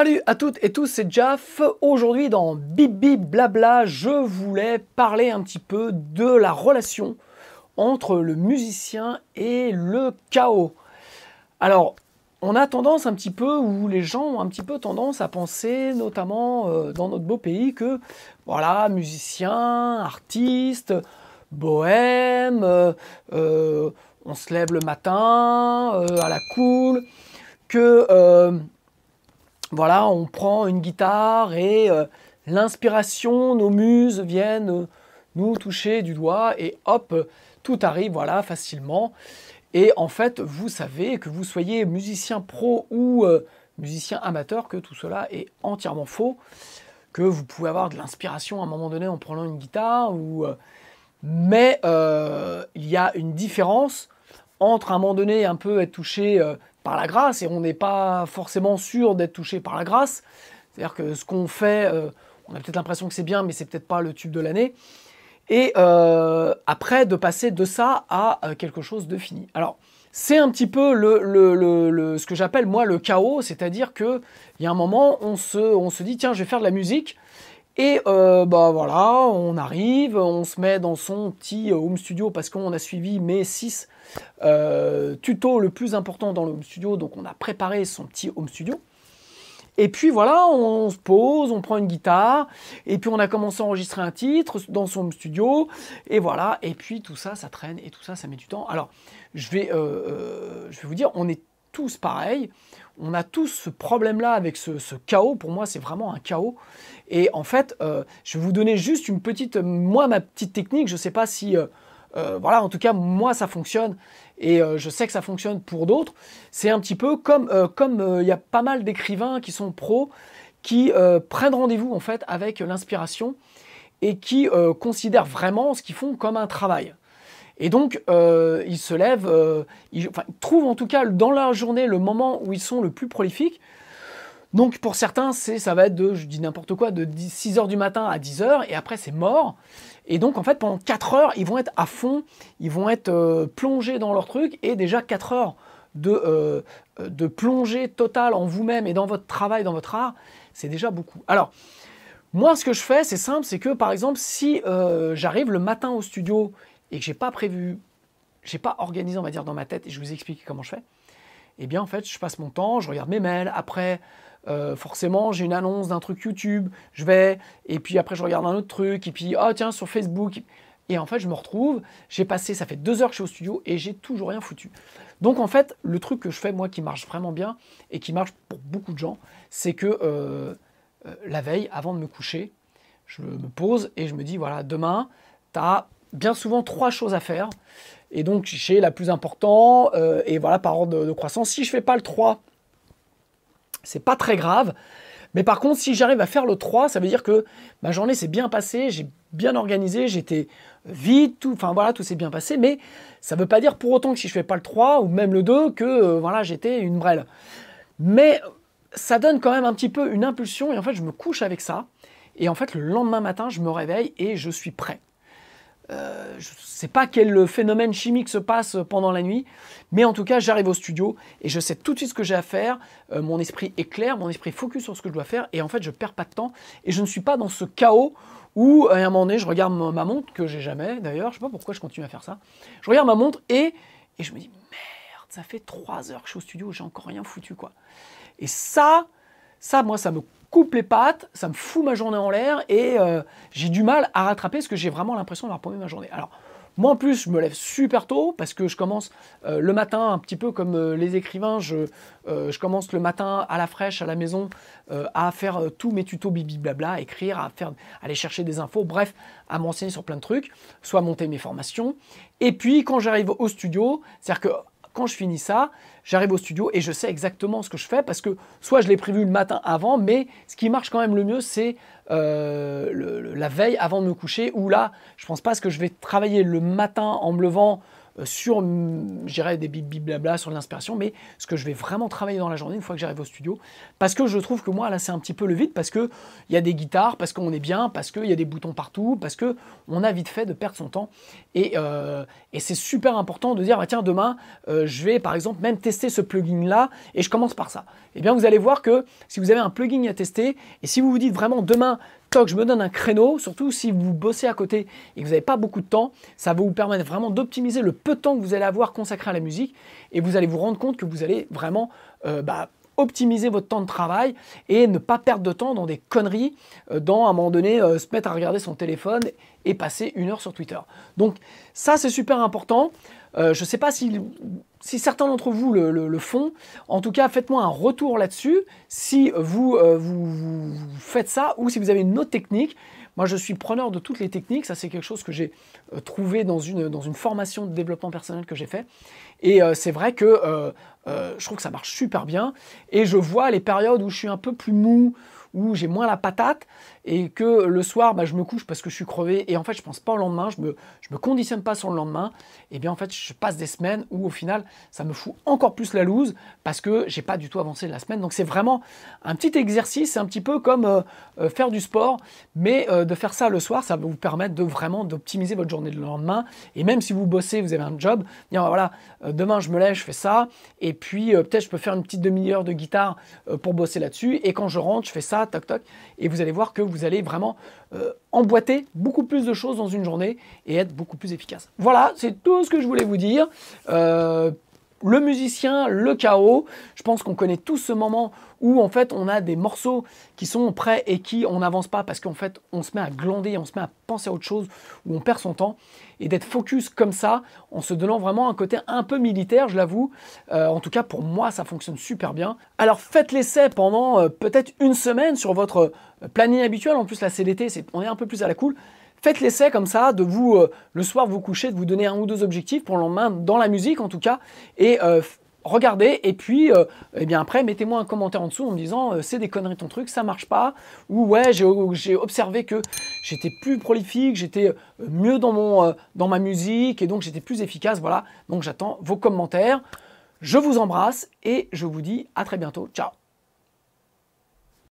Salut à toutes et tous, c'est Jaff. Aujourd'hui dans Bip Blabla, je voulais parler un petit peu de la relation entre le musicien et le chaos. Alors, on a tendance un petit peu, ou les gens ont un petit peu tendance à penser, notamment euh, dans notre beau pays, que voilà, musicien, artiste, bohème, euh, euh, on se lève le matin, à la cool, que voilà, on prend une guitare et euh, l'inspiration, nos muses viennent euh, nous toucher du doigt et hop, tout arrive, voilà, facilement. Et en fait, vous savez que vous soyez musicien pro ou euh, musicien amateur, que tout cela est entièrement faux, que vous pouvez avoir de l'inspiration à un moment donné en prenant une guitare, ou, mais il y a une différence entre à un moment donné un peu être touché par la grâce et on n'est pas forcément sûr d'être touché par la grâce. C'est-à-dire que ce qu'on fait, euh, on a peut-être l'impression que c'est bien, mais c'est peut-être pas le tube de l'année. Et euh, après, de passer de ça à euh, quelque chose de fini. Alors, c'est un petit peu ce que j'appelle moi le chaos, c'est-à-dire qu'il y a un moment, on se, on se dit, tiens, je vais faire de la musique. Et euh, bah, voilà, on arrive, on se met dans son petit euh, home studio parce qu'on a suivi mes six euh, tutos le plus important dans le home studio, donc on a préparé son petit home studio. Et puis voilà, on, se pose, on prend une guitare, et puis on a commencé à enregistrer un titre dans son home studio, et voilà, et puis tout ça, ça traîne, et tout ça, ça met du temps. Alors, je vais, je vais vous dire, on est pareil on a tous ce problème-là avec ce, chaos. Pour moi, c'est vraiment un chaos. Et en fait, euh, je vais vous donner juste une petite, moi, ma petite technique. Je ne sais pas si, euh, euh, voilà, en tout cas, moi, ça fonctionne. Et je sais que ça fonctionne pour d'autres. C'est un petit peu comme, comme il y a pas mal d'écrivains qui sont pros, qui prennent rendez-vous en fait avec l'inspiration et qui considèrent vraiment ce qu'ils font comme un travail. Et donc, euh, ils se lèvent, euh, ils, trouvent en tout cas dans la journée le moment où ils sont le plus prolifiques. Donc, pour certains, ça va être de, je dis n'importe quoi, de 6 heures du matin à 10 h et après, c'est mort. Et donc, en fait, pendant 4 heures, ils vont être à fond, ils vont être euh, plongés dans leur truc, et déjà 4 heures de, plongée totale en vous-même et dans votre travail, dans votre art, c'est déjà beaucoup. Alors, moi, ce que je fais, c'est simple, c'est que par exemple, si j'arrive le matin au studio et que j'ai pas prévu, j'ai pas organisé, on va dire, dans ma tête, et je vous explique comment je fais, eh bien, en fait, je passe mon temps, je regarde mes mails, après, euh, forcément, j'ai une annonce d'un truc YouTube, je vais, et puis après, je regarde un autre truc, et puis, oh tiens, sur Facebook. Et en fait, je me retrouve, j'ai passé, ça fait deux heures que je suis au studio, et j'ai toujours rien foutu. Donc, en fait, le truc que je fais, moi, qui marche vraiment bien, et qui marche pour beaucoup de gens, c'est que euh, euh, la veille, avant de me coucher, je me pose et je me dis, voilà, demain, tu as bien souvent trois choses à faire. Et donc, j'ai la plus importante, euh, et voilà, par ordre de, croissance. Si je fais pas le 3, c'est pas très grave. Mais par contre, si j'arrive à faire le 3, ça veut dire que ma journée s'est bien passée, j'ai bien organisé, j'étais vite, tout, enfin voilà, tout s'est bien passé. Mais ça ne veut pas dire pour autant que si je ne fais pas le 3 ou même le 2, que euh, voilà, j'étais une brêle. Mais ça donne quand même un petit peu une impulsion et en fait, je me couche avec ça. Et en fait, le lendemain matin, je me réveille et je suis prêt. Euh, je sais pas quel euh, phénomène chimique se passe euh, pendant la nuit, mais en tout cas, j'arrive au studio et je sais tout de suite ce que j'ai à faire. mon esprit est clair, mon esprit focus sur ce que je dois faire et en fait, je perds pas de temps et je ne suis pas dans ce chaos où à un moment donné, je regarde ma montre que j'ai jamais d'ailleurs, je sais pas pourquoi je continue à faire ça. Je regarde ma montre et, et je me dis merde, ça fait trois heures que je suis au studio, j'ai encore rien foutu quoi. Et ça, ça moi ça me coupe les pattes, ça me fout ma journée en l'air et euh, j'ai du mal à rattraper ce que j'ai vraiment l'impression d'avoir paumé ma journée. Alors, moi en plus, je me lève super tôt parce que je commence euh, le matin un petit peu comme euh, les écrivains. Je, commence le matin à la fraîche, à la maison, à faire tous mes tutos bibi blabla, à écrire, à faire, à aller chercher des infos, bref, à m'enseigner sur plein de trucs, soit monter mes formations. Et puis quand j'arrive au studio, c'est-à-dire que quand je finis ça, j'arrive au studio et je sais exactement ce que je fais parce que soit je l'ai prévu le matin avant, mais ce qui marche quand même le mieux, c'est euh, la veille avant de me coucher où là, je pense pas ce que je vais travailler le matin en me levant euh, sur, mm, j'irai des blabla sur l'inspiration, mais ce que je vais vraiment travailler dans la journée une fois que j'arrive au studio, parce que je trouve que moi là c'est un petit peu le vide, parce qu'il y a des guitares, parce qu'on est bien, parce qu'il y a des boutons partout, parce que on a vite fait de perdre son temps, et, euh, c'est super important de dire bah, tiens demain euh, je vais par exemple même tester ce plugin là et je commence par ça. Et eh bien vous allez voir que si vous avez un plugin à tester et si vous vous dites vraiment demain je me donne un créneau, surtout si vous bossez à côté et que vous n'avez pas beaucoup de temps, ça va vous permettre vraiment d'optimiser le peu de temps que vous allez avoir consacré à la musique et vous allez vous rendre compte que vous allez vraiment euh, bah, optimiser votre temps de travail et ne pas perdre de temps dans des conneries, euh, dans à un moment donné euh, se mettre à regarder son téléphone et passer une heure sur Twitter. Donc ça c'est super important. Euh, je ne sais pas si, certains d'entre vous le, font. En tout cas, faites-moi un retour là-dessus si euh, vous, faites ça ou si vous avez une autre technique. Moi, je suis preneur de toutes les techniques. Ça, c'est quelque chose que j'ai euh, trouvé dans une, formation de développement personnel que j'ai fait. Et c'est vrai que je trouve que ça marche super bien. Et je vois les périodes où je suis un peu plus mou, où j'ai moins la patate et que le soir, bah, je me couche parce que je suis crevé, et en fait, je pense pas au lendemain, je me, je me conditionne pas sur le lendemain, et eh bien en fait, je passe des semaines où au final, ça me fout encore plus la loose parce que j'ai pas du tout avancé la semaine. Donc, c'est vraiment un petit exercice, c'est un petit peu comme euh, euh, faire du sport, mais euh, de faire ça le soir, ça va vous permettre de vraiment d'optimiser votre journée de lendemain. Et même si vous bossez, vous avez un job, dire bah, voilà, demain, je me lève, je fais ça, et puis peut-être je peux faire une petite demi-heure de guitare pour bosser là-dessus, et quand je rentre, je fais ça, toc toc, et vous allez voir que vous allez vraiment euh, emboîter beaucoup plus de choses dans une journée et être beaucoup plus efficace. Voilà, c'est tout ce que je voulais vous dire. Euh, le musicien, le chaos. Je pense qu'on connaît tous ce moment où en fait on a des morceaux qui sont prêts et qui on n'avance pas parce qu'en fait on se met à glander, on se met à penser à autre chose, où on perd son temps. Et d'être focus comme ça, en se donnant vraiment un côté un peu militaire, je l'avoue. Euh, en tout cas pour moi ça fonctionne super bien. Alors faites l'essai pendant euh, peut-être une semaine sur votre euh, planning habituel. En plus la CDT, c'est on est un peu plus à la cool. Faites l'essai comme ça de vous, euh, le soir vous coucher, de vous donner un ou deux objectifs pour le lendemain, dans la musique en tout cas, et euh, regardez, et puis euh, eh bien après, mettez-moi un commentaire en dessous en me disant c'est des conneries ton truc, ça marche pas, ou ouais, j'ai observé que j'étais plus prolifique, j'étais mieux dans, mon, dans ma musique, et donc j'étais plus efficace, voilà, donc j'attends vos commentaires. Je vous embrasse et je vous dis à très bientôt. Ciao